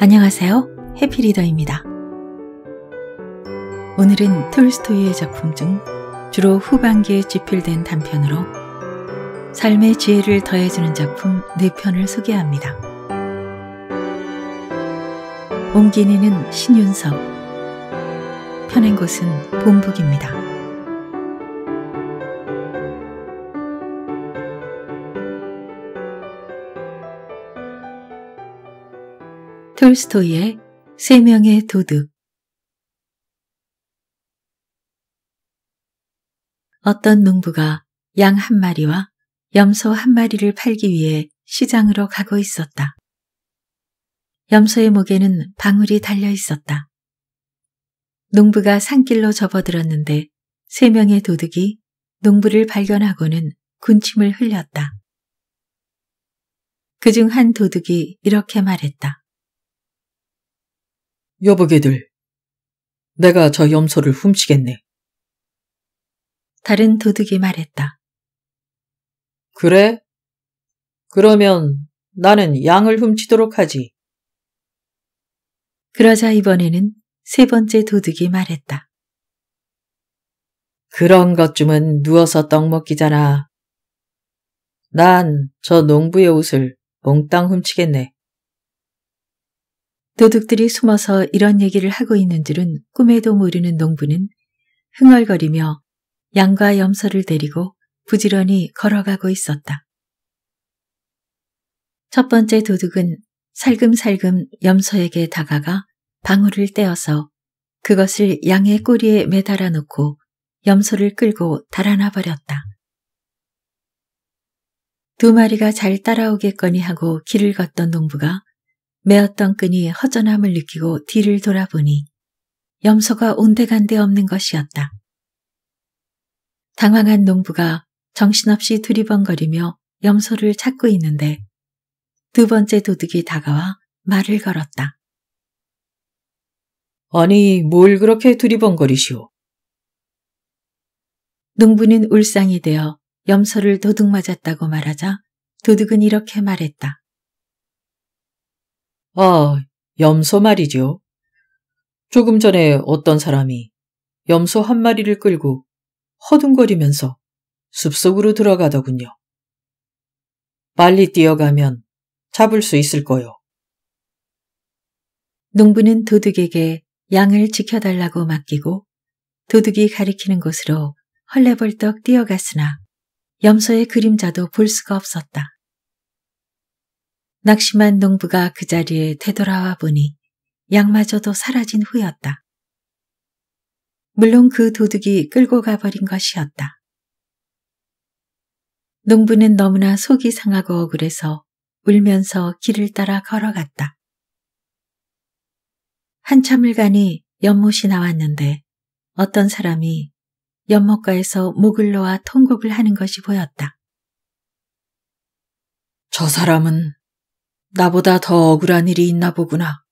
안녕하세요. 해피리더입니다. 오늘은 톨스토이의 작품 중 주로 후반기에 집필된 단편으로 삶의 지혜를 더해주는 작품 4편을 소개합니다. 옮기니는 신윤석 편한 곳은 본북입니다. 톨스토이의 세 명의 도둑 어떤 농부가 양 한 마리와 염소 한 마리를 팔기 위해 시장으로 가고 있었다. 염소의 목에는 방울이 달려 있었다. 농부가 산길로 접어들었는데 세 명의 도둑이 농부를 발견하고는 군침을 흘렸다. 그 중 한 도둑이 이렇게 말했다. 여보게들, 내가 저 염소를 훔치겠네. 다른 도둑이 말했다. 그래? 그러면 나는 양을 훔치도록 하지. 그러자 이번에는 세 번째 도둑이 말했다. 그런 것쯤은 누워서 떡 먹기잖아. 난 저 농부의 옷을 몽땅 훔치겠네. 도둑들이 숨어서 이런 얘기를 하고 있는 줄은 꿈에도 모르는 농부는 흥얼거리며 양과 염소를 데리고 부지런히 걸어가고 있었다. 첫 번째 도둑은 살금살금 염소에게 다가가 방울을 떼어서 그것을 양의 꼬리에 매달아 놓고 염소를 끌고 달아나 버렸다. 두 마리가 잘 따라오겠거니 하고 길을 걷던 농부가 매었던 끈이 허전함을 느끼고 뒤를 돌아보니 염소가 온데간데 없는 것이었다. 당황한 농부가 정신없이 두리번거리며 염소를 찾고 있는데 두 번째 도둑이 다가와 말을 걸었다. 아니, 뭘 그렇게 두리번거리시오? 농부는 울상이 되어 염소를 도둑 맞았다고 말하자 도둑은 이렇게 말했다. 아, 염소 말이죠. 조금 전에 어떤 사람이 염소 한 마리를 끌고 허둥거리면서 숲속으로 들어가더군요. 빨리 뛰어가면 잡을 수 있을 거요. 농부는 도둑에게 양을 지켜달라고 맡기고 도둑이 가리키는 곳으로 헐레벌떡 뛰어갔으나 염소의 그림자도 볼 수가 없었다. 낙심한 농부가 그 자리에 되돌아와 보니 양마저도 사라진 후였다. 물론 그 도둑이 끌고 가버린 것이었다. 농부는 너무나 속이 상하고 억울해서 울면서 길을 따라 걸어갔다. 한참을 가니 연못이 나왔는데 어떤 사람이 연못가에서 목을 놓아 통곡을 하는 것이 보였다. 저 사람은 나보다 더 억울한 일이 있나 보구나.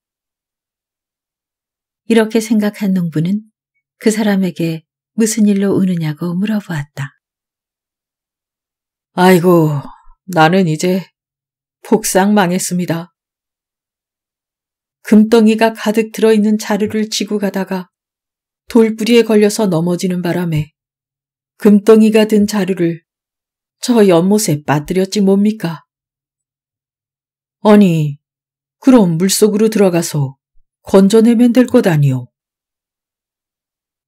이렇게 생각한 농부는 그 사람에게 무슨 일로 우느냐고 물어보았다. 아이고, 나는 이제 복상 망했습니다. 금덩이가 가득 들어있는 자루를 지고 가다가 돌뿌리에 걸려서 넘어지는 바람에 금덩이가 든 자루를 저 연못에 빠뜨렸지 뭡니까? 아니, 그럼 물속으로 들어가서 건져내면 될 것 아니오.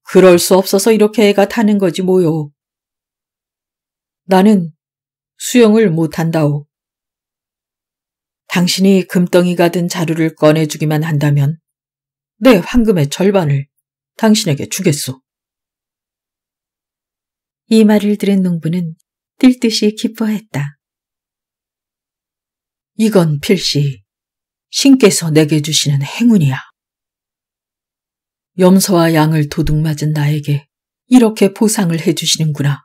그럴 수 없어서 이렇게 애가 타는 거지 뭐요. 나는 수영을 못한다오. 당신이 금덩이가 든 자루를 꺼내주기만 한다면 내 황금의 절반을 당신에게 주겠소. 이 말을 들은 농부는 뛸 듯이 기뻐했다. 이건 필시 신께서 내게 주시는 행운이야. 염소와 양을 도둑맞은 나에게 이렇게 보상을 해주시는구나.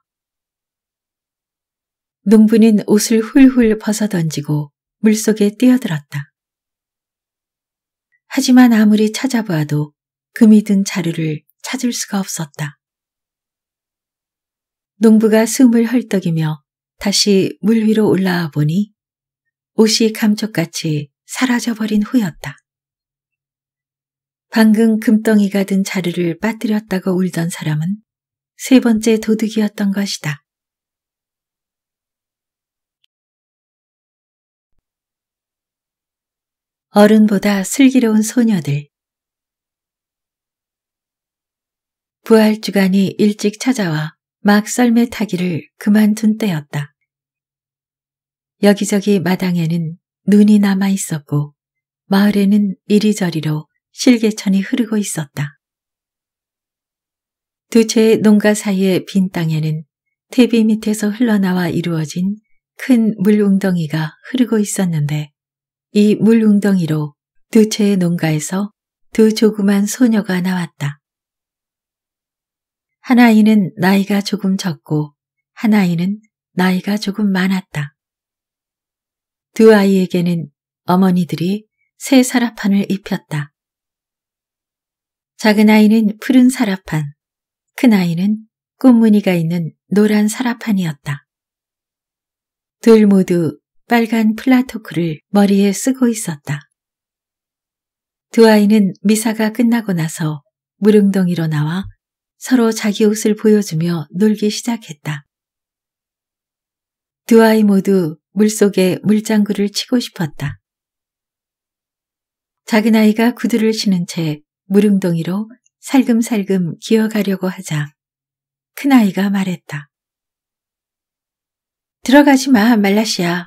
농부는 옷을 훌훌 벗어던지고 물속에 뛰어들었다. 하지만 아무리 찾아봐도 금이 든 자루를 찾을 수가 없었다. 농부가 숨을 헐떡이며 다시 물 위로 올라와 보니 옷이 감쪽같이 사라져버린 후였다. 방금 금덩이가 든 자루를 빠뜨렸다고 울던 사람은 세 번째 도둑이었던 것이다. 어른보다 슬기로운 소녀들. 부활주간이 일찍 찾아와 막 썰매 타기를 그만둔 때였다. 여기저기 마당에는 눈이 남아 있었고 마을에는 이리저리로 실개천이 흐르고 있었다. 두 채의 농가 사이의 빈 땅에는 퇴비 밑에서 흘러나와 이루어진 큰 물웅덩이가 흐르고 있었는데 이 물웅덩이로 두 채의 농가에서 두 조그만 소녀가 나왔다. 한 아이는 나이가 조금 적고 한 아이는 나이가 조금 많았다. 두 아이에게는 어머니들이 새 사라판을 입혔다. 작은 아이는 푸른 사라판, 큰 아이는 꽃무늬가 있는 노란 사라판이었다. 둘 모두 빨간 플라토크를 머리에 쓰고 있었다. 두 아이는 미사가 끝나고 나서 무릉동이로 나와 서로 자기 옷을 보여주며 놀기 시작했다. 두 아이 모두 물속에 물장구를 치고 싶었다. 작은 아이가 구두를 신은 채물릉덩이로 살금살금 기어가려고 하자 큰 아이가 말했다. 들어가지 마, 말라시아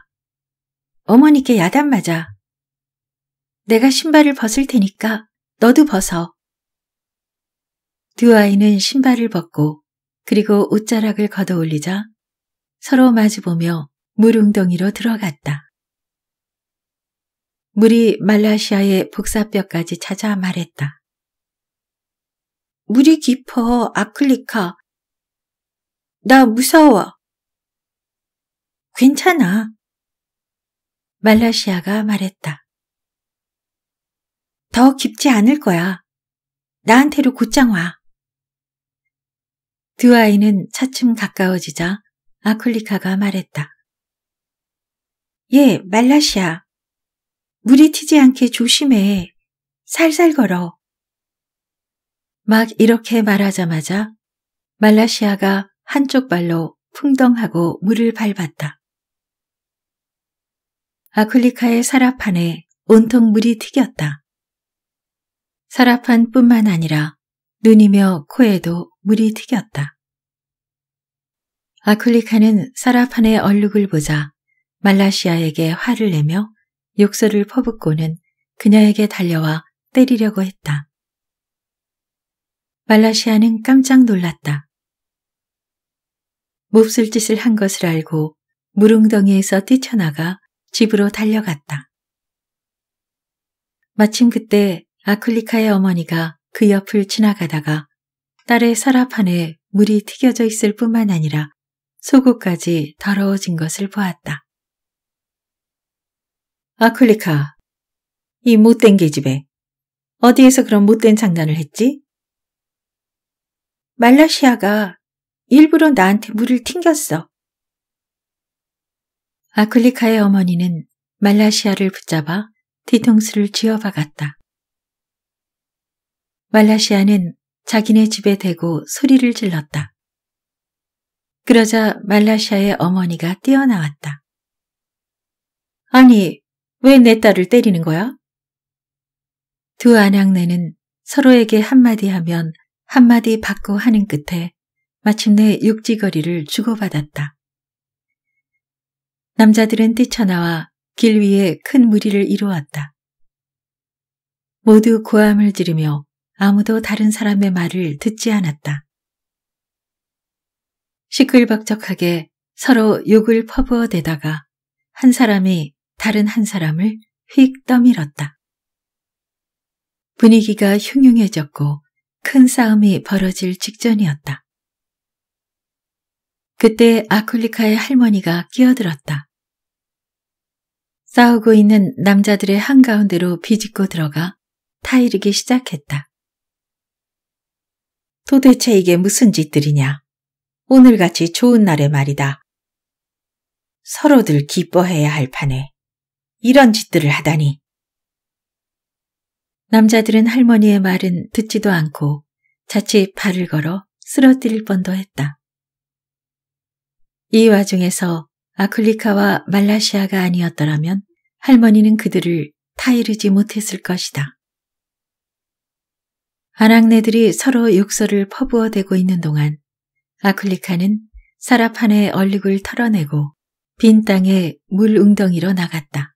어머니께 야단 맞아. 내가 신발을 벗을 테니까 너도 벗어. 두 아이는 신발을 벗고 그리고 옷자락을 걷어 올리자 서로 마주보며 물웅덩이로 들어갔다. 물이 말라시아의 복사뼈까지 찾아 말했다. 물이 깊어, 아클리카. 나 무서워. 괜찮아. 말라시아가 말했다. 더 깊지 않을 거야. 나한테로 곧장 와. 두 아이는 차츰 가까워지자 아클리카가 말했다. 예, 말라시아. 물이 튀지 않게 조심해. 살살 걸어. 막 이렇게 말하자마자 말라시아가 한쪽 발로 풍덩하고 물을 밟았다. 아클리카의 사라판에 온통 물이 튀겼다. 사라판뿐만 아니라 눈이며 코에도 물이 튀겼다. 아클리카는 사라판의 얼룩을 보자 말라시아에게 화를 내며 욕설을 퍼붓고는 그녀에게 달려와 때리려고 했다. 말라시아는 깜짝 놀랐다. 몹쓸 짓을 한 것을 알고 무릉덩이에서 뛰쳐나가 집으로 달려갔다. 마침 그때 아클리카의 어머니가 그 옆을 지나가다가 딸의 서랍판에 물이 튀겨져 있을 뿐만 아니라 속옷까지 더러워진 것을 보았다. 아쿨리카이 못된 계집애. 어디에서 그런 못된 장난을 했지? 말라시아가 일부러 나한테 물을 튕겼어. 아쿨리카의 어머니는 말라시아를 붙잡아 뒤통수를 쥐어박았다. 말라시아는 자기네 집에 대고 소리를 질렀다. 그러자 말라시아의 어머니가 뛰어나왔다. 아니, 왜내 딸을 때리는 거야? 두안양네는 서로에게 한마디 하면 한마디 받고 하는 끝에 마침내 육지거리를 주고받았다. 남자들은 뛰쳐나와 길 위에 큰 무리를 이루었다. 모두 고함을 지르며 아무도 다른 사람의 말을 듣지 않았다. 시끌벅적하게 서로 욕을 퍼부어대다가 한 사람이 다른 한 사람을 휙 떠밀었다. 분위기가 흉흉해졌고 큰 싸움이 벌어질 직전이었다. 그때 아쿨리카의 할머니가 끼어들었다. 싸우고 있는 남자들의 한가운데로 비집고 들어가 타이르기 시작했다. 도대체 이게 무슨 짓들이냐. 오늘같이 좋은 날에 말이다. 서로들 기뻐해야 할 판에 이런 짓들을 하다니. 남자들은 할머니의 말은 듣지도 않고 자칫 발을 걸어 쓰러뜨릴 뻔도 했다. 이 와중에서 아클리카와 말라시아가 아니었더라면 할머니는 그들을 타이르지 못했을 것이다. 아낙네들이 서로 욕설을 퍼부어대고 있는 동안 아클리카는 사라판에 얼룩을 털어내고 빈 땅에 물 웅덩이로 나갔다.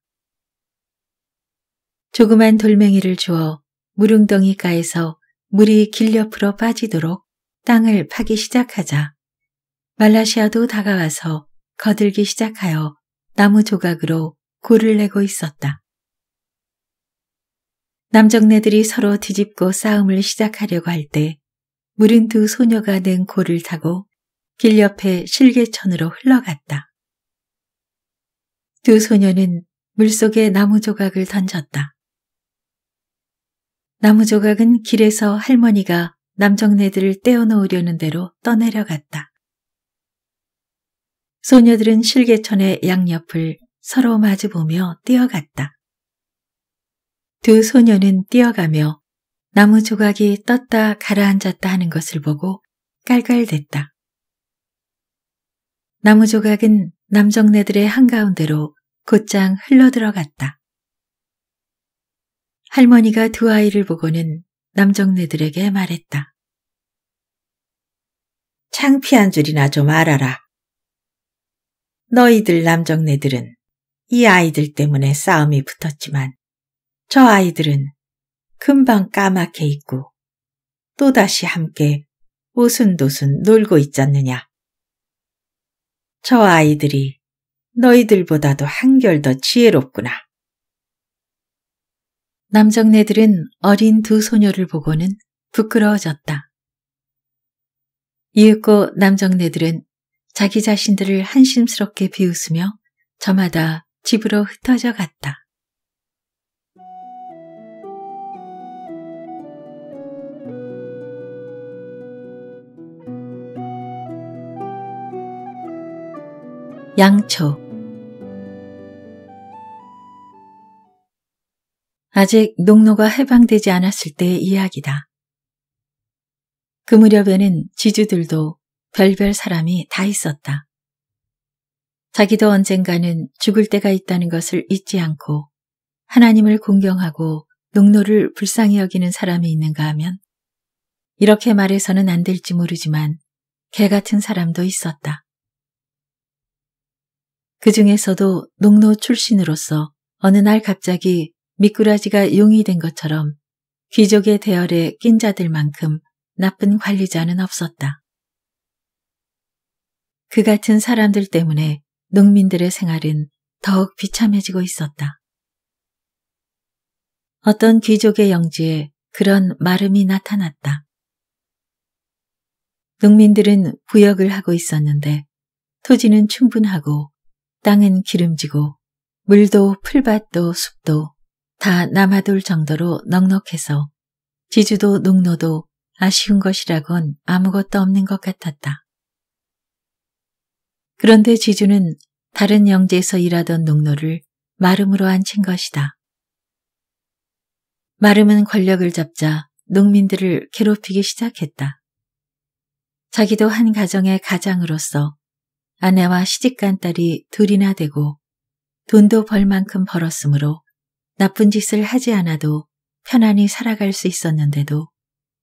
조그만 돌멩이를 주어 무릉덩이가에서 물이 길 옆으로 빠지도록 땅을 파기 시작하자 말라시아도 다가와서 거들기 시작하여 나무 조각으로 골을 내고 있었다. 남정네들이 서로 뒤집고 싸움을 시작하려고 할 때 물은 두 소녀가 낸 골을 타고 길 옆에 실개천으로 흘러갔다. 두 소녀는 물속에 나무 조각을 던졌다. 나무 조각은 길에서 할머니가 남정네들을 떼어놓으려는 대로 떠내려갔다. 소녀들은 실개천의 양옆을 서로 마주보며 뛰어갔다. 두 소녀는 뛰어가며 나무 조각이 떴다 가라앉았다 하는 것을 보고 깔깔댔다. 나무 조각은 남정네들의 한가운데로 곧장 흘러들어갔다. 할머니가 두 아이를 보고는 남정네들에게 말했다. 창피한 줄이나 좀 알아라. 너희들 남정네들은 이 아이들 때문에 싸움이 붙었지만 저 아이들은 금방 까맣게 잊고 또다시 함께 오순도순 놀고 있잖느냐. 저 아이들이 너희들보다도 한결 더 지혜롭구나. 남정네들은 어린 두 소녀를 보고는 부끄러워졌다. 이윽고 남정네들은 자기 자신들을 한심스럽게 비웃으며 저마다 집으로 흩어져 갔다. 양초 아직 농로가 해방되지 않았을 때의 이야기다. 그 무렵에는 지주들도 별별 사람이 다 있었다. 자기도 언젠가는 죽을 때가 있다는 것을 잊지 않고 하나님을 공경하고 농로를 불쌍히 여기는 사람이 있는가 하면 이렇게 말해서는 안 될지 모르지만 개 같은 사람도 있었다. 그 중에서도 농로 출신으로서 어느 날 갑자기 미꾸라지가 용이 된 것처럼 귀족의 대열에 낀 자들만큼 나쁜 관리자는 없었다. 그 같은 사람들 때문에 농민들의 생활은 더욱 비참해지고 있었다. 어떤 귀족의 영지에 그런 마름이 나타났다. 농민들은 부역을 하고 있었는데 토지는 충분하고 땅은 기름지고 물도 풀밭도 숲도 다 남아돌 정도로 넉넉해서 지주도 농노도 아쉬운 것이라곤 아무것도 없는 것 같았다. 그런데 지주는 다른 영지에서 일하던 농노를 마름으로 앉힌 것이다. 마름은 권력을 잡자 농민들을 괴롭히기 시작했다. 자기도 한 가정의 가장으로서 아내와 시집간 딸이 둘이나 되고 돈도 벌 만큼 벌었으므로 나쁜 짓을 하지 않아도 편안히 살아갈 수 있었는데도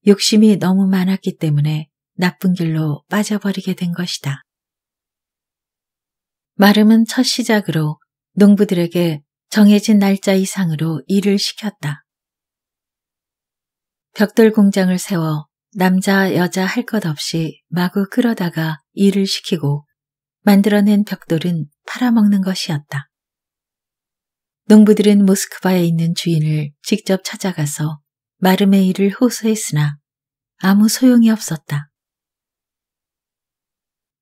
욕심이 너무 많았기 때문에 나쁜 길로 빠져버리게 된 것이다. 마름은 첫 시작으로 농부들에게 정해진 날짜 이상으로 일을 시켰다. 벽돌 공장을 세워 남자, 여자 할 것 없이 마구 끌어다가 일을 시키고 만들어낸 벽돌은 팔아먹는 것이었다. 농부들은 모스크바에 있는 주인을 직접 찾아가서 마르메이를 호소했으나 아무 소용이 없었다.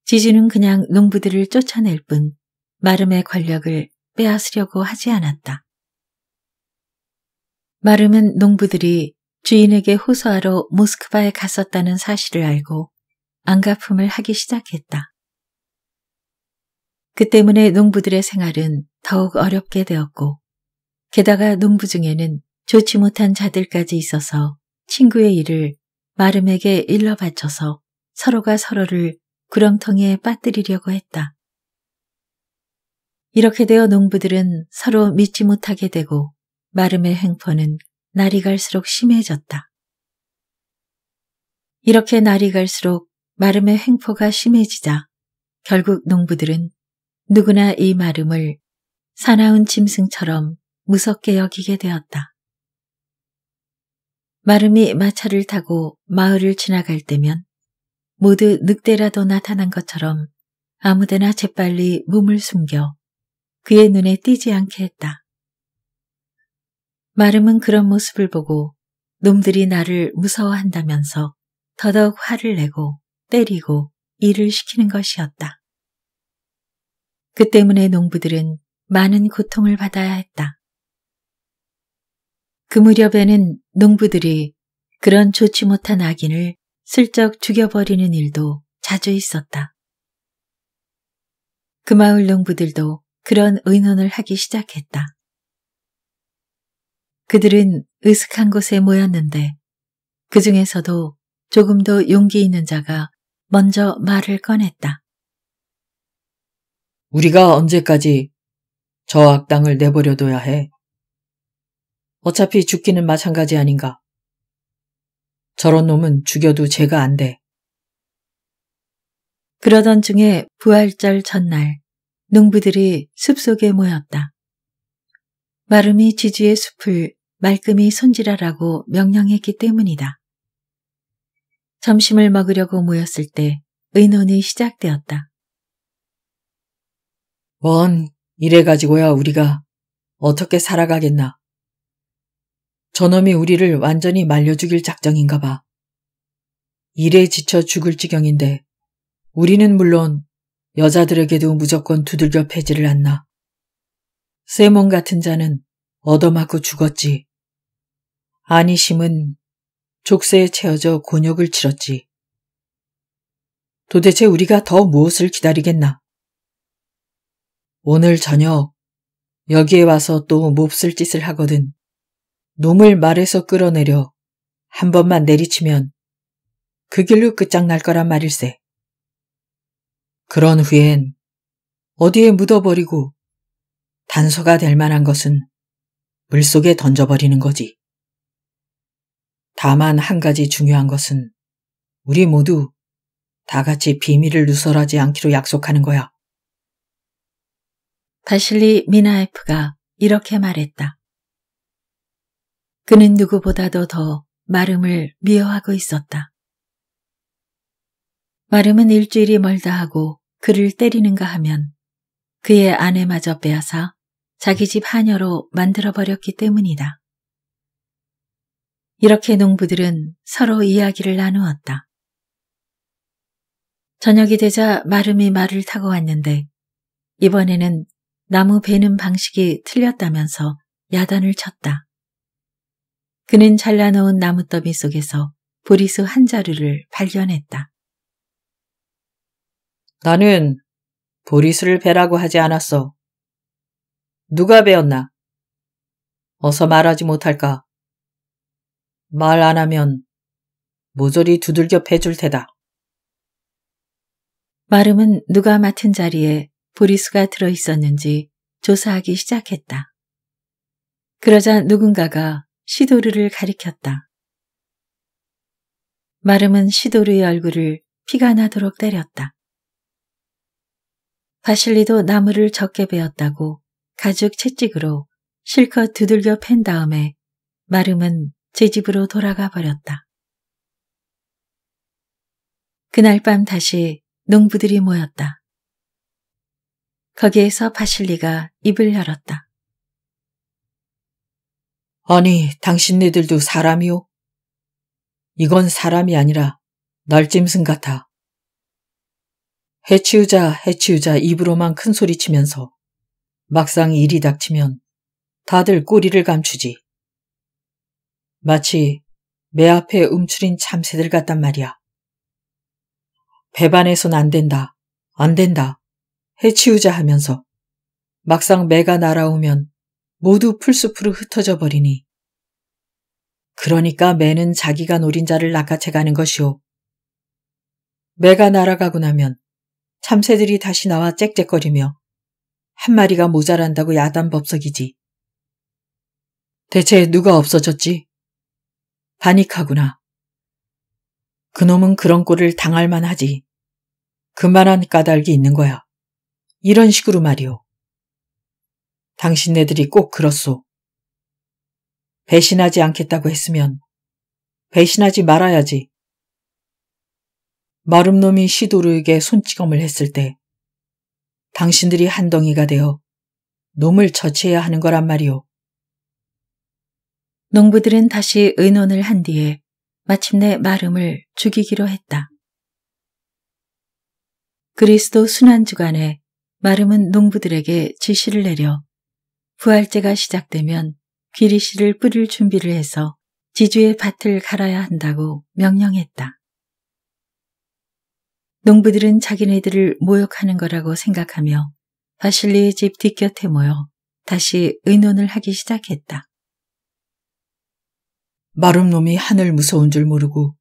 지주는 그냥 농부들을 쫓아낼 뿐 마름의 권력을 빼앗으려고 하지 않았다. 마름은 농부들이 주인에게 호소하러 모스크바에 갔었다는 사실을 알고 안가품을 하기 시작했다. 그 때문에 농부들의 생활은 더욱 어렵게 되었고 게다가 농부 중에는 좋지 못한 자들까지 있어서 친구의 일을 마름에게 일러 바쳐서 서로가 서로를 구렁텅이에 빠뜨리려고 했다. 이렇게 되어 농부들은 서로 믿지 못하게 되고 마름의 횡포는 날이 갈수록 심해졌다. 이렇게 날이 갈수록 마름의 횡포가 심해지자 결국 농부들은 누구나 이 마름을 사나운 짐승처럼 무섭게 여기게 되었다. 마름이 마차를 타고 마을을 지나갈 때면 모두 늑대라도 나타난 것처럼 아무데나 재빨리 몸을 숨겨 그의 눈에 띄지 않게 했다. 마름은 그런 모습을 보고 놈들이 나를 무서워한다면서 더더욱 화를 내고 때리고 일을 시키는 것이었다. 그 때문에 농부들은 많은 고통을 받아야 했다. 그 무렵에는 농부들이 그런 좋지 못한 악인을 슬쩍 죽여버리는 일도 자주 있었다. 그 마을 농부들도 그런 의논을 하기 시작했다. 그들은 으슥한 곳에 모였는데 그 중에서도 조금 더 용기 있는 자가 먼저 말을 꺼냈다. 우리가 언제까지 저 악당을 내버려둬야 해. 어차피 죽기는 마찬가지 아닌가. 저런 놈은 죽여도 죄가 안 돼. 그러던 중에 부활절 첫날 농부들이 숲속에 모였다. 마름이 지지의 숲을 말끔히 손질하라고 명령했기 때문이다. 점심을 먹으려고 모였을 때 의논이 시작되었다. 원 이래가지고야 우리가 어떻게 살아가겠나. 저놈이 우리를 완전히 말려 죽일 작정인가 봐. 일에 지쳐 죽을 지경인데 우리는 물론 여자들에게도 무조건 두들겨 패지를 않나. 세몬 같은 자는 얻어맞고 죽었지. 아니심은 족쇄에 채어져 곤욕을 치렀지. 도대체 우리가 더 무엇을 기다리겠나? 오늘 저녁 여기에 와서 또 몹쓸 짓을 하거든. 놈을 말에서 끌어내려 한 번만 내리치면 그 길로 끝장날 거란 말일세. 그런 후엔 어디에 묻어버리고 단서가 될 만한 것은 물속에 던져버리는 거지. 다만 한 가지 중요한 것은 우리 모두 다 같이 비밀을 누설하지 않기로 약속하는 거야. 바실리 미나에프가 이렇게 말했다. 그는 누구보다도 더 마름을 미워하고 있었다. 마름은 일주일이 멀다 하고 그를 때리는가 하면 그의 아내마저 빼앗아 자기 집 하녀로 만들어버렸기 때문이다. 이렇게 농부들은 서로 이야기를 나누었다. 저녁이 되자 마름이 말을 타고 왔는데 이번에는 나무 베는 방식이 틀렸다면서 야단을 쳤다. 그는 잘라놓은 나무더미 속에서 보리수 한 자루를 발견했다. 나는 보리수를 베라고 하지 않았어. 누가 베었나? 어서 말하지 못할까? 말 안 하면 모조리 두들겨 패줄 테다. 마름은 누가 맡은 자리에 보리수가 들어있었는지 조사하기 시작했다. 그러자 누군가가 시도르를 가리켰다. 마름은 시도르의 얼굴을 피가 나도록 때렸다. 바실리도 나무를 적게 베었다고 가죽 채찍으로 실컷 두들겨 팬 다음에 마름은 제 집으로 돌아가 버렸다. 그날 밤 다시 농부들이 모였다. 거기에서 바실리가 입을 열었다. 아니, 당신네들도 사람이요? 이건 사람이 아니라 널짐승 같아. 해치우자, 해치우자 입으로만 큰 소리치면서 막상 일이 닥치면 다들 꼬리를 감추지. 마치 매 앞에 움츠린 참새들 같단 말이야. 배반해선 안 된다, 안 된다. 해치우자 하면서 막상 매가 날아오면 모두 풀숲으로 흩어져 버리니 그러니까 매는 자기가 노린 자를 낚아채 가는 것이오. 매가 날아가고 나면 참새들이 다시 나와 짹짹거리며 한 마리가 모자란다고 야단법석이지. 대체 누가 없어졌지? 반익하구나. 그놈은 그런 꼴을 당할 만하지. 그만한 까닭이 있는 거야. 이런 식으로 말이오. 당신네들이 꼭 그렇소. 배신하지 않겠다고 했으면 배신하지 말아야지. 마름놈이 시도르에게 손찌검을 했을 때 당신들이 한 덩이가 되어 놈을 처치해야 하는 거란 말이오. 농부들은 다시 의논을 한 뒤에 마침내 마름을 죽이기로 했다. 그리스도 순환주간에 마름은 농부들에게 지시를 내려 부활제가 시작되면 귀리씨를 뿌릴 준비를 해서 지주의 밭을 갈아야 한다고 명령했다. 농부들은 자기네들을 모욕하는 거라고 생각하며 바실리의 집 뒷곁에 모여 다시 의논을 하기 시작했다. 마름놈이 하늘 무서운 줄 모르고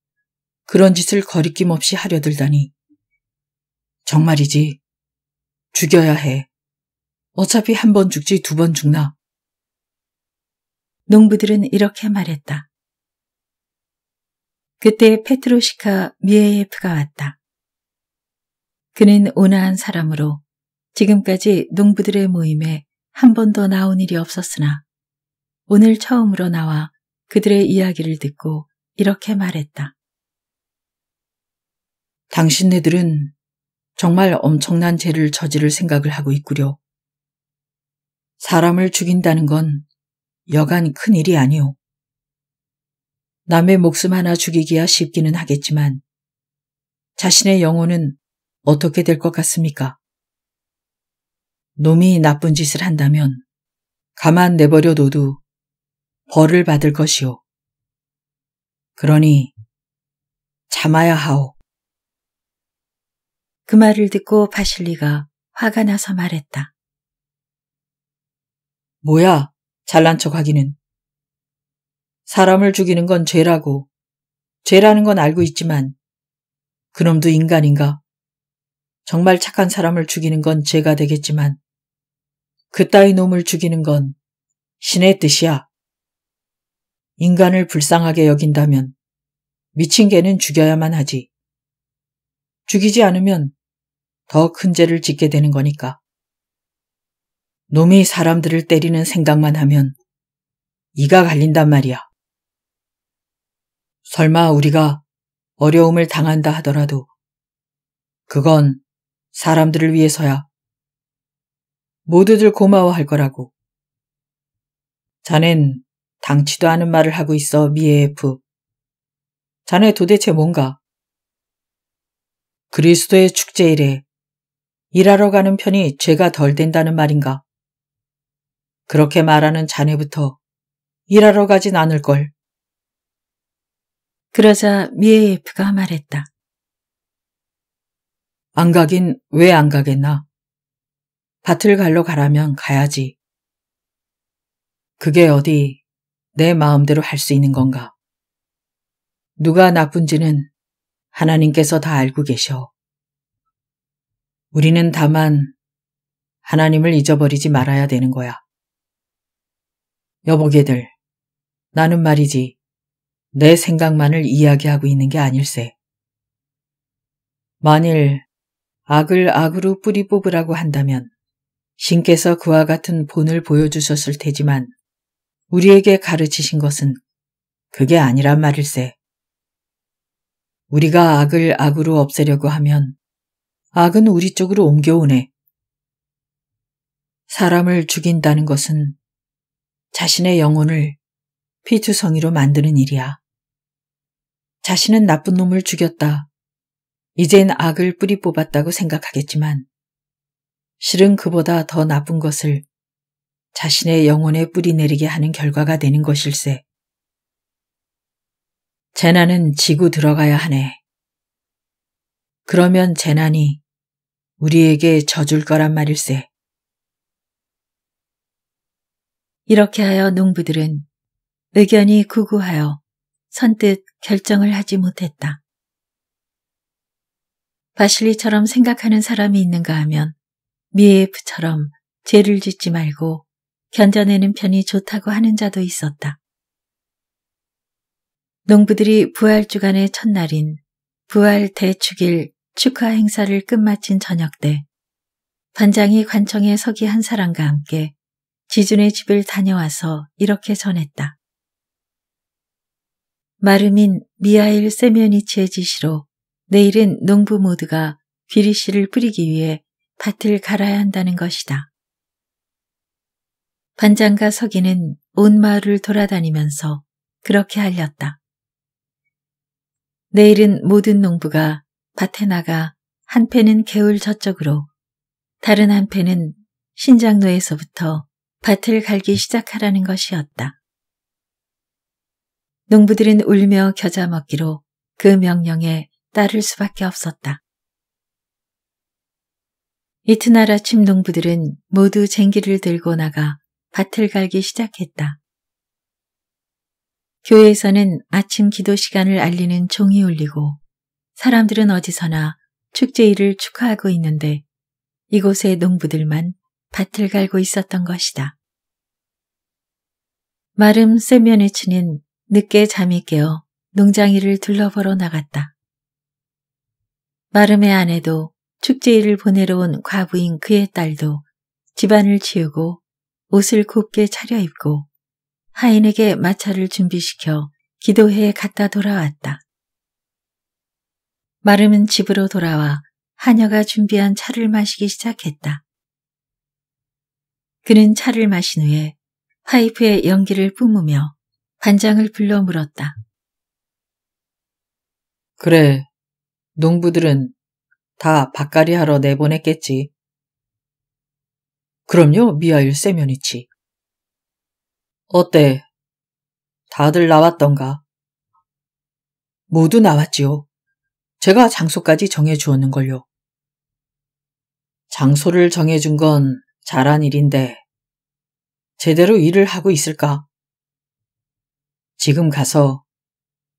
그런 짓을 거리낌 없이 하려 들다니. 정말이지 죽여야 해. 어차피 한 번 죽지 두 번 죽나. 농부들은 이렇게 말했다. 그때 페트로시카 미에예프가 왔다. 그는 온화한 사람으로 지금까지 농부들의 모임에 한 번도 나온 일이 없었으나 오늘 처음으로 나와 그들의 이야기를 듣고 이렇게 말했다. 당신네들은 정말 엄청난 죄를 저지를 생각을 하고 있구려. 사람을 죽인다는 건 여간 큰 일이 아니오. 남의 목숨 하나 죽이기야 쉽기는 하겠지만 자신의 영혼은 어떻게 될 것 같습니까? 놈이 나쁜 짓을 한다면 가만 내버려 둬도 벌을 받을 것이오. 그러니 참아야 하오. 그 말을 듣고 파실리가 화가 나서 말했다. 뭐야, 잘난 척 하기는. 사람을 죽이는 건 죄라고. 죄라는 건 알고 있지만, 그놈도 인간인가? 정말 착한 사람을 죽이는 건 죄가 되겠지만, 그따위 놈을 죽이는 건 신의 뜻이야. 인간을 불쌍하게 여긴다면 미친 개는 죽여야만 하지. 죽이지 않으면 더큰 죄를 짓게 되는 거니까. 놈이 사람들을 때리는 생각만 하면 이가 갈린단 말이야. 설마 우리가 어려움을 당한다 하더라도 그건 사람들을 위해서야. 모두들 고마워할 거라고. 자넨 당치도 않은 말을 하고 있어, 미에프. 자네 도대체 뭔가? 그리스도의 축제일에 일하러 가는 편이 죄가 덜 된다는 말인가? 그렇게 말하는 자네부터 일하러 가진 않을 걸. 그러자 미에이프가 말했다. 안 가긴 왜 안 가겠나? 밭을 갈러 가라면 가야지. 그게 어디 내 마음대로 할 수 있는 건가? 누가 나쁜지는 하나님께서 다 알고 계셔. 우리는 다만 하나님을 잊어버리지 말아야 되는 거야. 여보게들, 나는 말이지 내 생각만을 이야기하고 있는 게 아닐세. 만일 악을 악으로 뿌리 뽑으라고 한다면 신께서 그와 같은 본을 보여주셨을 테지만 우리에게 가르치신 것은 그게 아니란 말일세. 우리가 악을 악으로 없애려고 하면 악은 우리 쪽으로 옮겨오네. 사람을 죽인다는 것은 자신의 영혼을 피투성이로 만드는 일이야. 자신은 나쁜 놈을 죽였다. 이젠 악을 뿌리 뽑았다고 생각하겠지만 실은 그보다 더 나쁜 것을 자신의 영혼에 뿌리 내리게 하는 결과가 되는 것일세. 재난은 지구 들어가야 하네. 그러면 재난이 우리에게 져줄 거란 말일세. 이렇게 하여 농부들은 의견이 구구하여 선뜻 결정을 하지 못했다. 바실리처럼 생각하는 사람이 있는가 하면 미에프처럼 죄를 짓지 말고 견뎌내는 편이 좋다고 하는 자도 있었다. 농부들이 부활 주간의 첫날인 부활 대축일 축하 행사를 끝마친 저녁 때 반장이 관청에 서기 한 사람과 함께 지준의 집을 다녀와서 이렇게 전했다. 마르민 미하일 세면이치의 지시로 내일은 농부 모두가 귀리씨를 뿌리기 위해 밭을 갈아야 한다는 것이다. 반장과 서기는 온 마을을 돌아다니면서 그렇게 알렸다. 내일은 모든 농부가 밭에 나가 한 패는 개울 저쪽으로 다른 한 패는 신장로에서부터 밭을 갈기 시작하라는 것이었다. 농부들은 울며 겨자 먹기로 그 명령에 따를 수밖에 없었다. 이튿날 아침 농부들은 모두 쟁기를 들고 나가 밭을 갈기 시작했다. 교회에서는 아침 기도 시간을 알리는 종이 울리고 사람들은 어디서나 축제일을 축하하고 있는데 이곳의 농부들만 밭을 갈고 있었던 것이다. 마름 세면에치는 늦게 잠이 깨어 농장일을 둘러보러 나갔다. 마름의 아내도 축제일을 보내러 온 과부인 그의 딸도 집안을 치우고 옷을 곱게 차려입고 하인에게 마차를 준비시켜 기도회에 갔다 돌아왔다. 마름은 집으로 돌아와 하녀가 준비한 차를 마시기 시작했다. 그는 차를 마신 후에 파이프에 연기를 뿜으며 반장을 불러 물었다. 그래, 농부들은 다 밭갈이 하러 내보냈겠지. 그럼요, 미하일 세면이치. 어때? 다들 나왔던가? 모두 나왔지요. 제가 장소까지 정해주었는 걸요. 장소를 정해준 건 잘한 일인데 제대로 일을 하고 있을까? 지금 가서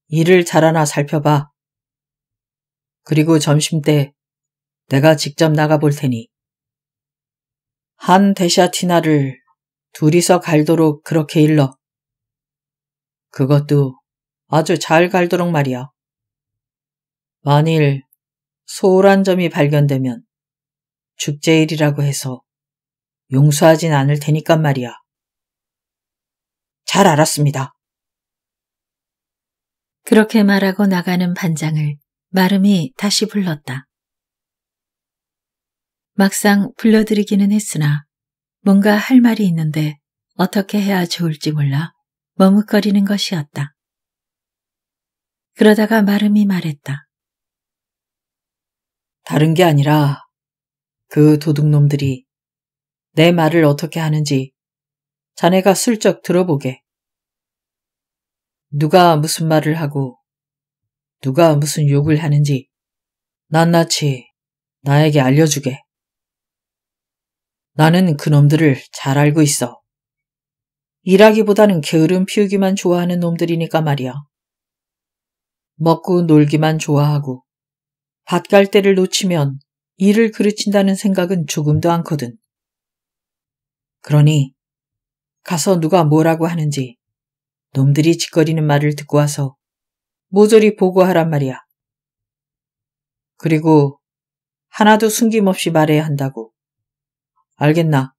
일을 잘하나 살펴봐. 그리고 점심 때 내가 직접 나가볼 테니. 한 데샤티나를 둘이서 갈도록 그렇게 일러. 그것도 아주 잘 갈도록 말이야. 만일 소홀한 점이 발견되면 죽제일이라고 해서 용서하진 않을 테니까 말이야. 잘 알았습니다. 그렇게 말하고 나가는 반장을 마름이 다시 불렀다. 막상 불러드리기는 했으나 뭔가 할 말이 있는데 어떻게 해야 좋을지 몰라 머뭇거리는 것이었다. 그러다가 마름이 말했다. 다른 게 아니라 그 도둑놈들이 내 말을 어떻게 하는지 자네가 슬쩍 들어보게. 누가 무슨 말을 하고 누가 무슨 욕을 하는지 낱낱이 나에게 알려주게. 나는 그놈들을 잘 알고 있어. 일하기보다는 게으름 피우기만 좋아하는 놈들이니까 말이야. 먹고 놀기만 좋아하고 밭갈대를 놓치면 일을 그르친다는 생각은 조금도 않거든. 그러니 가서 누가 뭐라고 하는지 놈들이 짓거리는 말을 듣고 와서 모조리 보고하란 말이야. 그리고 하나도 숨김없이 말해야 한다고. 알겠나?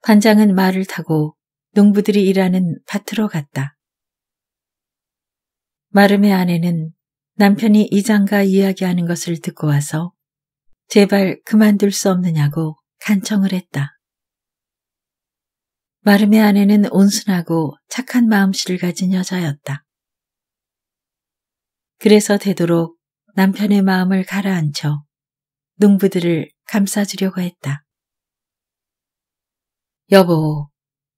관장은 말을 타고 농부들이 일하는 밭으로 갔다. 마름의 아내는 남편이 이장가 이야기하는 것을 듣고 와서 제발 그만둘 수 없느냐고 간청을 했다. 마름의 아내는 온순하고 착한 마음씨를 가진 여자였다. 그래서 되도록 남편의 마음을 가라앉혀 농부들을 감싸주려고 했다. 여보,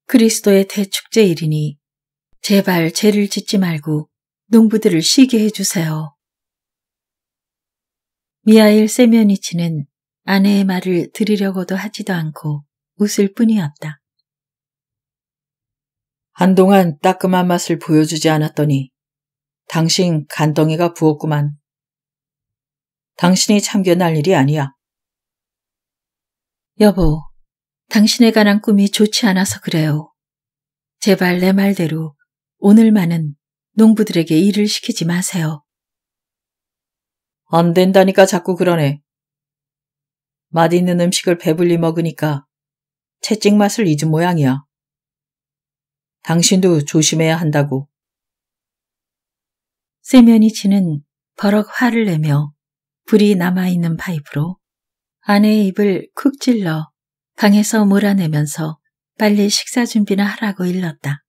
그리스도의 대축제일이니 제발 죄를 짓지 말고 농부들을 쉬게 해주세요. 미하일 세면이치는 아내의 말을 들으려고도 하지도 않고 웃을 뿐이었다. 한동안 따끔한 맛을 보여주지 않았더니 당신 간덩이가 부었구만. 당신이 참견할 일이 아니야. 여보, 당신에 관한 꿈이 좋지 않아서 그래요. 제발 내 말대로 오늘만은 농부들에게 일을 시키지 마세요. 안 된다니까 자꾸 그러네. 맛있는 음식을 배불리 먹으니까 채찍 맛을 잊은 모양이야. 당신도 조심해야 한다고. 세면이 치는 버럭 화를 내며 불이 남아있는 파이프로 아내의 입을 쿡 찔러 방에서 몰아내면서 빨리 식사 준비나 하라고 일렀다.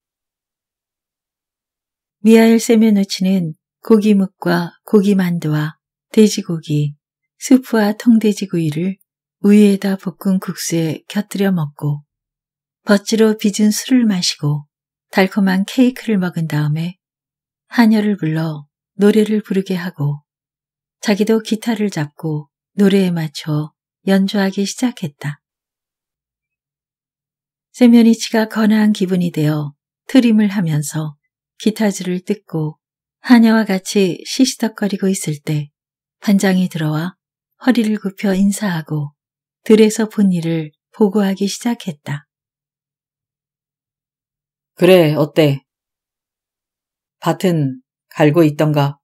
미하일 세메노치는 고기묵과 고기만두와 돼지고기, 수프와 통돼지구이를 우유에다 볶은 국수에 곁들여 먹고 버찌로 빚은 술을 마시고 달콤한 케이크를 먹은 다음에 한녀를 불러 노래를 부르게 하고 자기도 기타를 잡고 노래에 맞춰 연주하기 시작했다. 세면이치가 거나한 기분이 되어 트림을 하면서 기타줄을 뜯고 하녀와 같이 시시덕거리고 있을 때 반장이 들어와 허리를 굽혀 인사하고 들에서 본 일을 보고하기 시작했다. 그래, 어때? 밭은 갈고 있던가?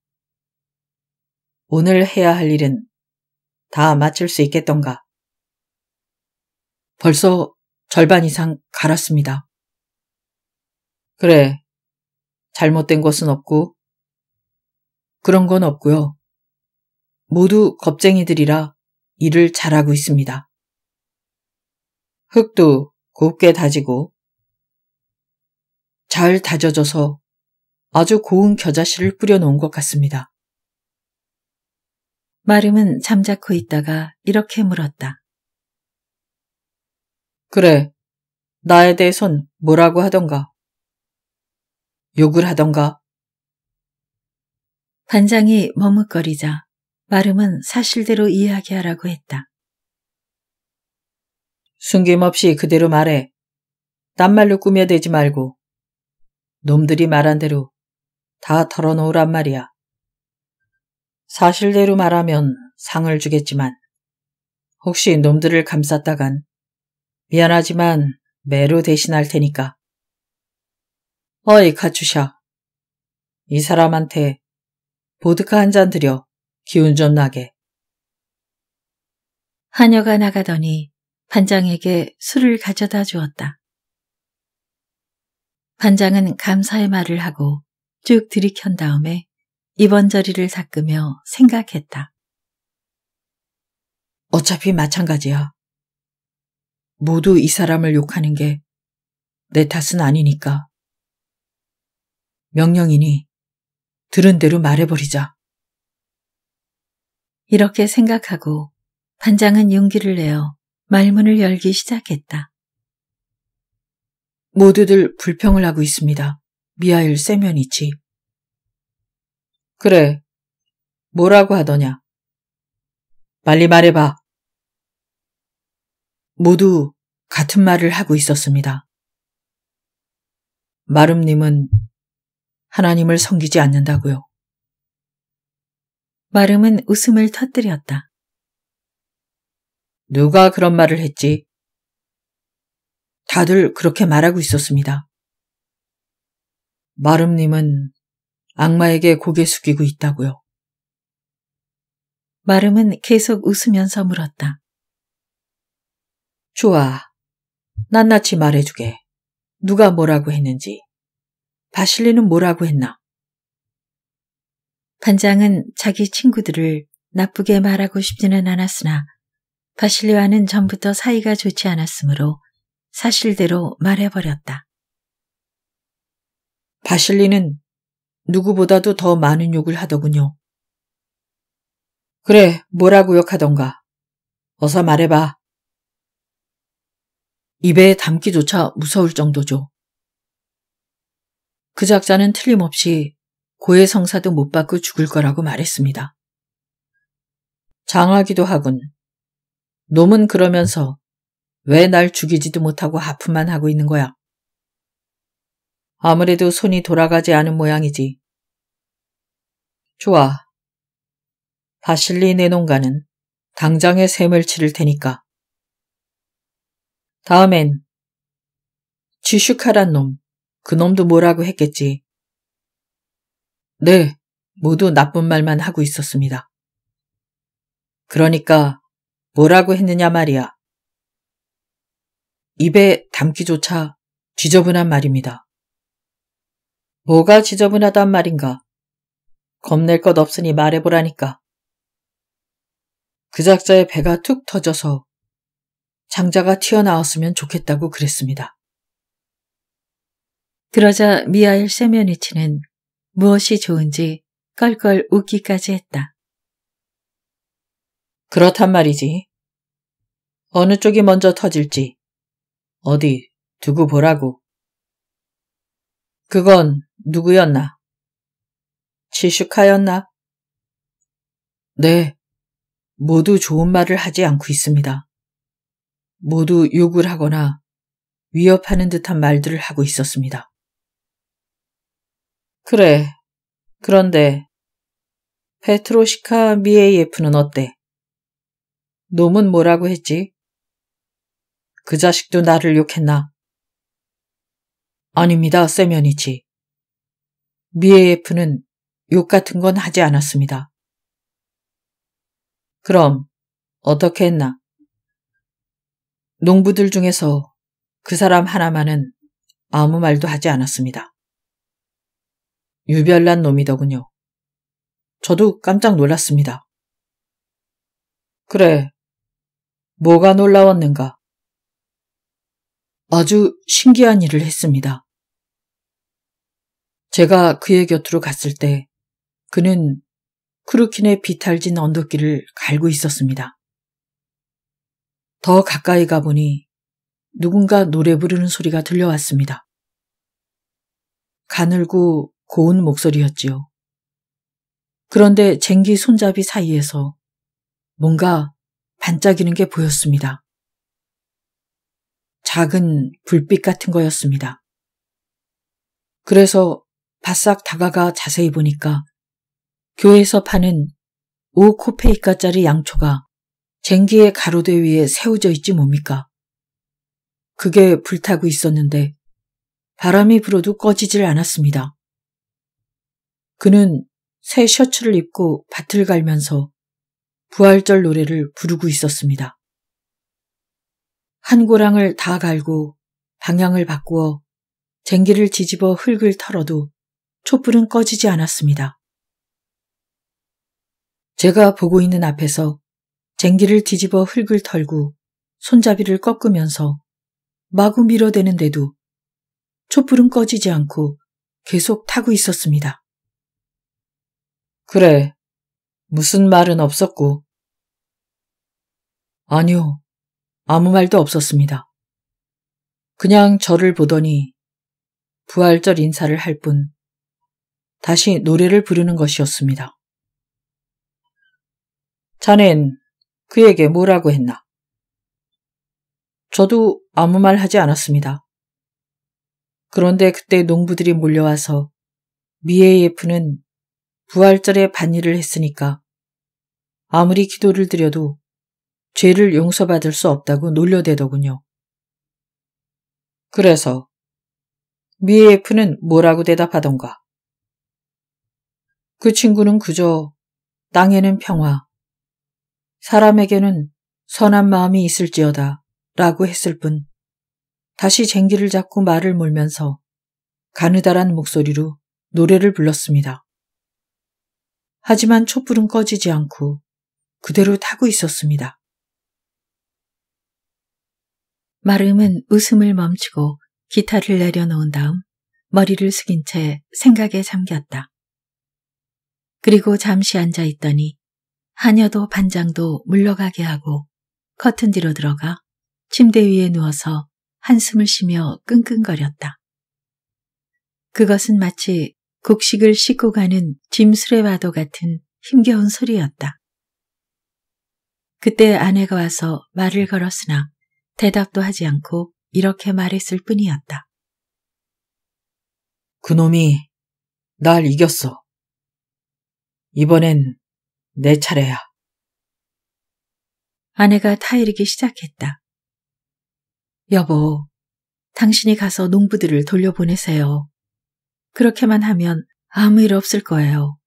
오늘 해야 할 일은 다 마칠 수 있겠던가? 벌써 절반 이상 갈았습니다. 그래, 잘못된 것은 없고 그런 건 없고요. 모두 겁쟁이들이라 일을 잘하고 있습니다. 흙도 곱게 다지고 잘 다져져서 아주 고운 겨자씨를 뿌려놓은 것 같습니다. 마름은 잠자코 있다가 이렇게 물었다. 그래, 나에 대해선 뭐라고 하던가. 욕을 하던가. 반장이 머뭇거리자 마름은 사실대로 이야기하라고 했다. 숨김없이 그대로 말해. 딴 말로 꾸며대지 말고. 놈들이 말한 대로 다 털어놓으란 말이야. 사실대로 말하면 상을 주겠지만 혹시 놈들을 감쌌다간 미안하지만 매로 대신할 테니까. 어이 카추샤이 사람한테 보드카 한 잔 드려. 기운 좀 나게. 하녀가 나가더니 반장에게 술을 가져다 주었다. 반장은 감사의 말을 하고 쭉 들이켠 다음에 입원저리를 닦으며 생각했다. 어차피 마찬가지야. 모두 이 사람을 욕하는 게 내 탓은 아니니까. 명령이니 들은 대로 말해버리자. 이렇게 생각하고 반장은 용기를 내어 말문을 열기 시작했다. 모두들 불평을 하고 있습니다. 미하일 세면이치. 그래. 뭐라고 하더냐? 빨리 말해봐. 모두 같은 말을 하고 있었습니다. 마름님은 하나님을 섬기지 않는다고요. 마름은 웃음을 터뜨렸다. 누가 그런 말을 했지? 다들 그렇게 말하고 있었습니다. 마름님은 악마에게 고개 숙이고 있다고요. 마름은 계속 웃으면서 물었다. 좋아. 낱낱이 말해주게. 누가 뭐라고 했는지. 바실리는 뭐라고 했나? 반장은 자기 친구들을 나쁘게 말하고 싶지는 않았으나 바실리와는 전부터 사이가 좋지 않았으므로 사실대로 말해버렸다. 바실리는 누구보다도 더 많은 욕을 하더군요. 그래, 뭐라고 욕하던가. 어서 말해봐. 입에 담기조차 무서울 정도죠. 그 작자는 틀림없이 고해 성사도 못 받고 죽을 거라고 말했습니다. 장하기도 하군. 놈은 그러면서 왜 날 죽이지도 못하고 하품만 하고 있는 거야. 아무래도 손이 돌아가지 않은 모양이지. 좋아. 바실리 내농가는 당장에 샘을 치를 테니까. 다음엔 지슈카란 놈, 그놈도 뭐라고 했겠지. 네, 모두 나쁜 말만 하고 있었습니다. 그러니까 뭐라고 했느냐 말이야. 입에 담기조차 지저분한 말입니다. 뭐가 지저분하단 말인가? 겁낼 것 없으니 말해보라니까. 그 작자의 배가 툭 터져서 장자가 튀어나왔으면 좋겠다고 그랬습니다. 그러자 미하일 세면이치는 무엇이 좋은지 껄껄 웃기까지 했다. 그렇단 말이지. 어느 쪽이 먼저 터질지. 어디 두고 보라고. 그건 누구였나? 치슈카였나? 네. 모두 좋은 말을 하지 않고 있습니다. 모두 욕을 하거나 위협하는 듯한 말들을 하고 있었습니다. 그래. 그런데 페트로시카 미에이에프는 어때? 놈은 뭐라고 했지? 그 자식도 나를 욕했나? 아닙니다, 세면이지. 미에이에프는욕 같은 건 하지 않았습니다. 그럼 어떻게 했나? 농부들 중에서 그 사람 하나만은 아무 말도 하지 않았습니다. 유별난 놈이더군요. 저도 깜짝 놀랐습니다. 그래, 뭐가 놀라웠는가? 아주 신기한 일을 했습니다. 제가 그의 곁으로 갔을 때 그는 크루킨의 비탈진 언덕길을 갈고 있었습니다. 더 가까이 가보니 누군가 노래 부르는 소리가 들려왔습니다. 가늘고 고운 목소리였지요. 그런데 쟁기 손잡이 사이에서 뭔가 반짝이는 게 보였습니다. 작은 불빛 같은 거였습니다. 그래서 바싹 다가가 자세히 보니까 교회에서 파는 5코페이카짜리 양초가 쟁기의 가로대 위에 세워져 있지 뭡니까? 그게 불타고 있었는데 바람이 불어도 꺼지질 않았습니다. 그는 새 셔츠를 입고 밭을 갈면서 부활절 노래를 부르고 있었습니다. 한 고랑을 다 갈고 방향을 바꾸어 쟁기를 뒤집어 흙을 털어도 촛불은 꺼지지 않았습니다. 제가 보고 있는 앞에서 쟁기를 뒤집어 흙을 털고 손잡이를 꺾으면서 마구 밀어대는데도 촛불은 꺼지지 않고 계속 타고 있었습니다. 그래. 무슨 말은 없었고. 아니요. 아무 말도 없었습니다. 그냥 저를 보더니 부활절 인사를 할 뿐 다시 노래를 부르는 것이었습니다. 자넨 그에게 뭐라고 했나? 저도 아무 말 하지 않았습니다. 그런데 그때 농부들이 몰려와서 미에예프는 부활절에 반일을 했으니까 아무리 기도를 드려도 죄를 용서받을 수 없다고 놀려대더군요. 그래서 미에프는 뭐라고 대답하던가. 그 친구는 그저 땅에는 평화, 사람에게는 선한 마음이 있을지어다 라고 했을 뿐 다시 쟁기를 잡고 말을 몰면서 가느다란 목소리로 노래를 불렀습니다. 하지만 촛불은 꺼지지 않고 그대로 타고 있었습니다. 마름은 웃음을 멈추고 기타를 내려놓은 다음 머리를 숙인 채 생각에 잠겼다. 그리고 잠시 앉아 있더니 하녀도 반장도 물러가게 하고 커튼 뒤로 들어가 침대 위에 누워서 한숨을 쉬며 끙끙거렸다. 그것은 마치 곡식을 싣고 가는 짐수레와도 같은 힘겨운 소리였다. 그때 아내가 와서 말을 걸었으나 대답도 하지 않고 이렇게 말했을 뿐이었다. 그놈이 날 이겼어. 이번엔 내 차례야. 아내가 타이르기 시작했다. 여보, 당신이 가서 농부들을 돌려보내세요. 그렇게만 하면 아무 일 없을 거예요.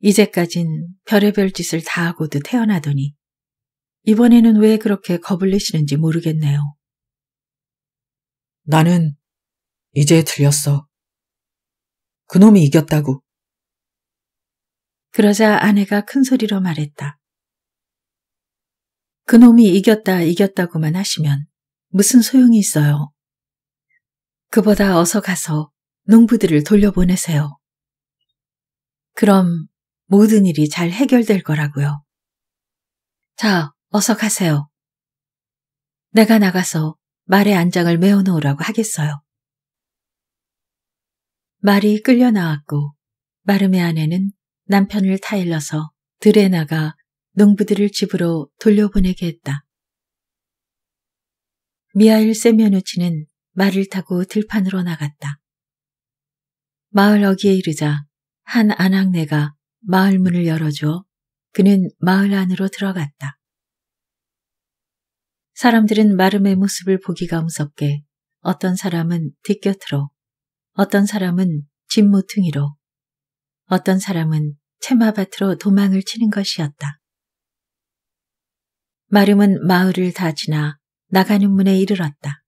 이제까진 별의별 짓을 다 하고도 태어나더니 이번에는 왜 그렇게 겁을 내시는지 모르겠네요. 나는 이제 들렸어. 그놈이 이겼다고. 그러자 아내가 큰 소리로 말했다. 그놈이 이겼다 이겼다고만 하시면 무슨 소용이 있어요. 그보다 어서 가서 농부들을 돌려보내세요. 그럼 모든 일이 잘 해결될 거라고요. 자, 어서 가세요. 내가 나가서 말의 안장을 메워놓으라고 하겠어요. 말이 끌려 나왔고 마름의 아내는 남편을 타일러서 들에 나가 농부들을 집으로 돌려보내게 했다. 미하일 세면우치는 말을 타고 들판으로 나갔다. 마을 어귀에 이르자 한 안악내가 마을 문을 열어줘 그는 마을 안으로 들어갔다. 사람들은 마름의 모습을 보기가 무섭게 어떤 사람은 뒷곁으로 어떤 사람은 집모퉁이로 어떤 사람은 채마밭으로 도망을 치는 것이었다. 마름은 마을을 다 지나 나가는 문에 이르렀다.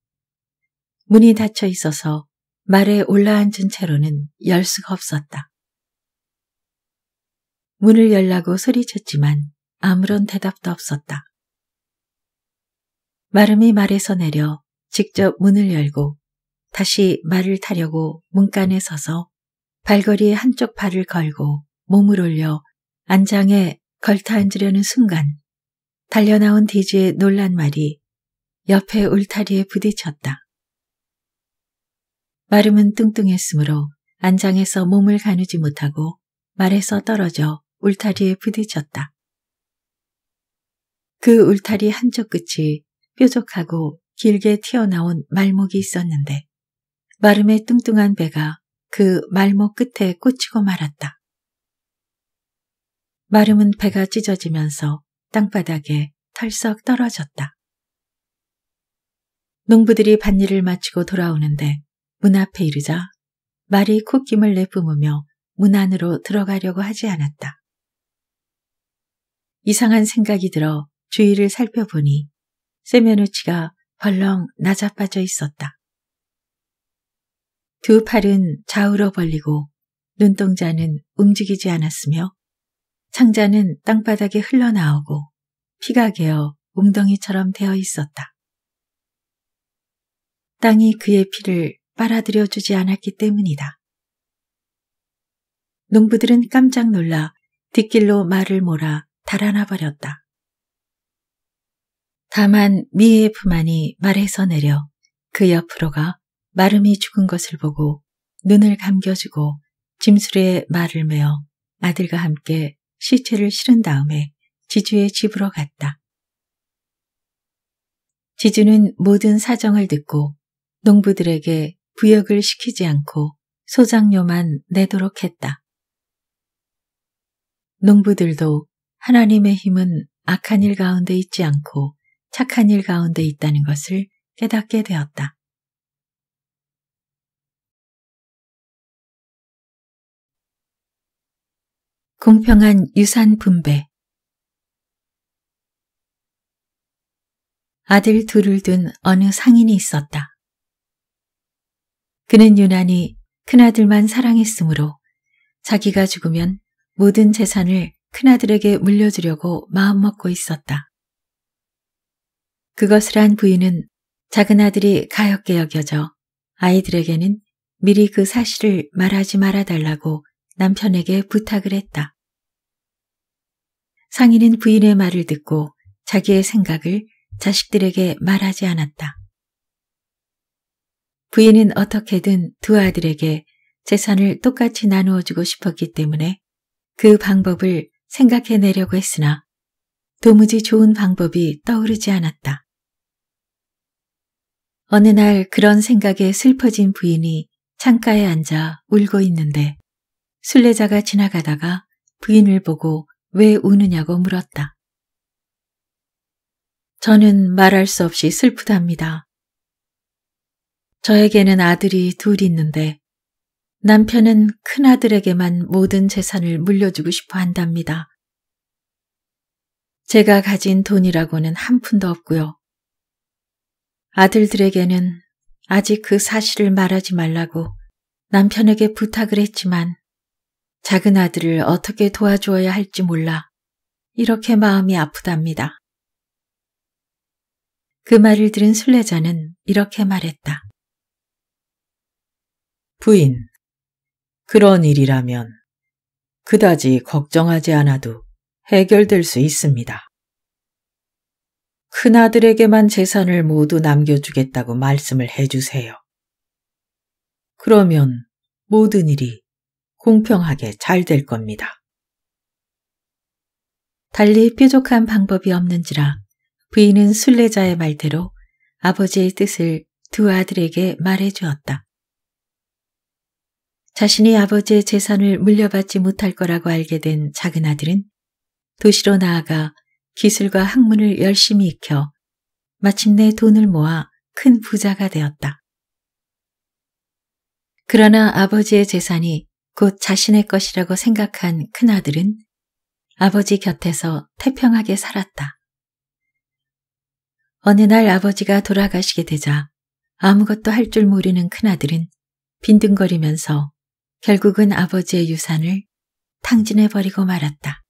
문이 닫혀 있어서 말에 올라앉은 채로는 열 수가 없었다. 문을 열라고 소리쳤지만 아무런 대답도 없었다. 마름이 말에서 내려 직접 문을 열고 다시 말을 타려고 문간에 서서 발걸이 한쪽 발을 걸고 몸을 올려 안장에 걸터 앉으려는 순간 달려나온 디지의 놀란 말이 옆에 울타리에 부딪혔다. 마름은 뚱뚱했으므로 안장에서 몸을 가누지 못하고 말에서 떨어져 울타리에 부딪혔다. 그 울타리 한쪽 끝이 뾰족하고 길게 튀어나온 말목이 있었는데 마름의 뚱뚱한 배가 그 말목 끝에 꽂히고 말았다. 마름은 배가 찢어지면서 땅바닥에 털썩 떨어졌다. 농부들이 밭일을 마치고 돌아오는데 문 앞에 이르자 말이 콧김을 내뿜으며 문 안으로 들어가려고 하지 않았다. 이상한 생각이 들어 주위를 살펴보니 세메누치가 벌렁 낮아빠져 있었다. 두 팔은 좌우로 벌리고 눈동자는 움직이지 않았으며 창자는 땅바닥에 흘러나오고 피가 개어 웅덩이처럼 되어 있었다. 땅이 그의 피를 빨아들여 주지 않았기 때문이다. 농부들은 깜짝 놀라 뒷길로 말을 몰아 달아나 버렸다. 다만 미의 부만이 말에서 내려 그 옆으로 가 마름이 죽은 것을 보고 눈을 감겨주고 짐술에 말을 메어 아들과 함께 시체를 실은 다음에 지주의 집으로 갔다. 지주는 모든 사정을 듣고 농부들에게 부역을 시키지 않고 소장료만 내도록 했다. 농부들도 하나님의 힘은 악한 일 가운데 있지 않고 착한 일 가운데 있다는 것을 깨닫게 되었다. 공평한 유산 분배 아들 둘을 둔 어느 상인이 있었다. 그는 유난히 큰아들만 사랑했으므로 자기가 죽으면 모든 재산을 큰아들에게 물려주려고 마음먹고 있었다. 그것을 한 부인은 작은 아들이 가엾게 여겨져 아이들에게는 미리 그 사실을 말하지 말아달라고 남편에게 부탁을 했다. 상인은 부인의 말을 듣고 자기의 생각을 자식들에게 말하지 않았다. 부인은 어떻게든 두 아들에게 재산을 똑같이 나누어주고 싶었기 때문에 그 방법을 생각해내려고 했으나 도무지 좋은 방법이 떠오르지 않았다. 어느 날 그런 생각에 슬퍼진 부인이 창가에 앉아 울고 있는데 순례자가 지나가다가 부인을 보고 왜 우느냐고 물었다. 저는 말할 수 없이 슬프답니다. 저에게는 아들이 둘 있는데 남편은 큰아들에게만 모든 재산을 물려주고 싶어 한답니다. 제가 가진 돈이라고는 한 푼도 없고요. 아들들에게는 아직 그 사실을 말하지 말라고 남편에게 부탁을 했지만 작은 아들을 어떻게 도와주어야 할지 몰라 이렇게 마음이 아프답니다. 그 말을 들은 순례자는 이렇게 말했다. 부인. 그런 일이라면 그다지 걱정하지 않아도 해결될 수 있습니다. 큰아들에게만 재산을 모두 남겨주겠다고 말씀을 해주세요. 그러면 모든 일이 공평하게 잘 될 겁니다. 달리 뾰족한 방법이 없는지라 부인은 순례자의 말대로 아버지의 뜻을 두 아들에게 말해 주었다. 자신이 아버지의 재산을 물려받지 못할 거라고 알게 된 작은 아들은 도시로 나아가 기술과 학문을 열심히 익혀 마침내 돈을 모아 큰 부자가 되었다. 그러나 아버지의 재산이 곧 자신의 것이라고 생각한 큰아들은 아버지 곁에서 태평하게 살았다. 어느 날 아버지가 돌아가시게 되자 아무것도 할 줄 모르는 큰아들은 빈둥거리면서 결국은 아버지의 유산을 탕진해버리고 말았다.